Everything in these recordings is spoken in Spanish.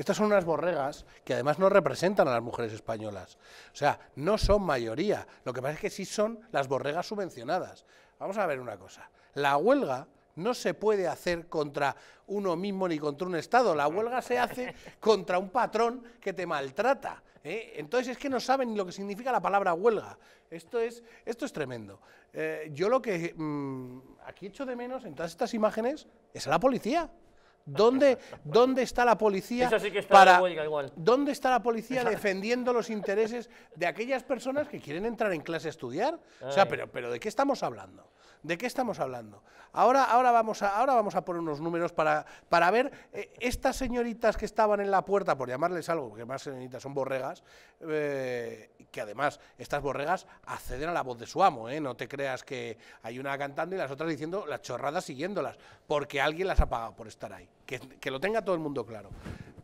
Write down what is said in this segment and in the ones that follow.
Estas son unas borregas que además no representan a las mujeres españolas. O sea, no son mayoría. Lo que pasa es que sí son las borregas subvencionadas. Vamos a ver una cosa. La huelga no se puede hacer contra uno mismo ni contra un Estado. La huelga se hace contra un patrón que te maltrata. ¿eh? Entonces es que no saben ni lo que significa la palabra huelga. Esto es, esto es tremendo. Eh, yo lo que mm, aquí echo de menos en todas estas imágenes es a la policía. ¿Dónde, está la policía para, ¿Dónde está la policía defendiendo los intereses de aquellas personas que quieren entrar en clase a estudiar? O sea, pero, pero ¿de qué estamos hablando? ¿De qué estamos hablando? Ahora, ahora, vamos, a, ahora vamos a poner unos números para, para ver eh, estas señoritas que estaban en la puerta, por llamarles algo, porque más señoritas son borregas, eh, que además estas borregas acceden a la voz de su amo, ¿eh? no te creas que hay una cantando y las otras diciendo las chorradas siguiéndolas, porque alguien las ha pagado por estar ahí, que, que lo tenga todo el mundo claro.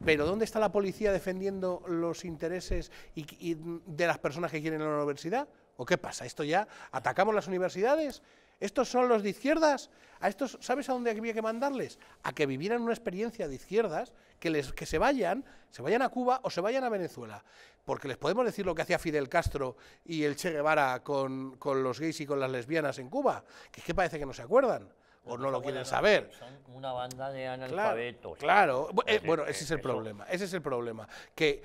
Pero ¿dónde está la policía defendiendo los intereses y, de las personas que quieren la universidad? ¿O qué pasa? ¿Esto ya atacamos las universidades? ¿Estos son los de izquierdas? ¿A estos sabes a dónde había que mandarles? A que vivieran una experiencia de izquierdas, que, les, que se vayan, se vayan a Cuba o se vayan a Venezuela. Porque les podemos decir lo que hacía Fidel Castro y el Che Guevara con, con los gays y con las lesbianas en Cuba, que es que parece que no se acuerdan o no lo quieren saber. Son una banda de analfabetos. Claro, eh, bueno, ese es el problema, ese es el problema, que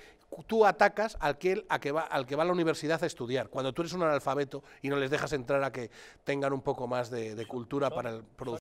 tú atacas al que, a que va, al que va a la universidad a estudiar, cuando tú eres un analfabeto y no les dejas entrar a que tengan un poco más de, cultura para el producto.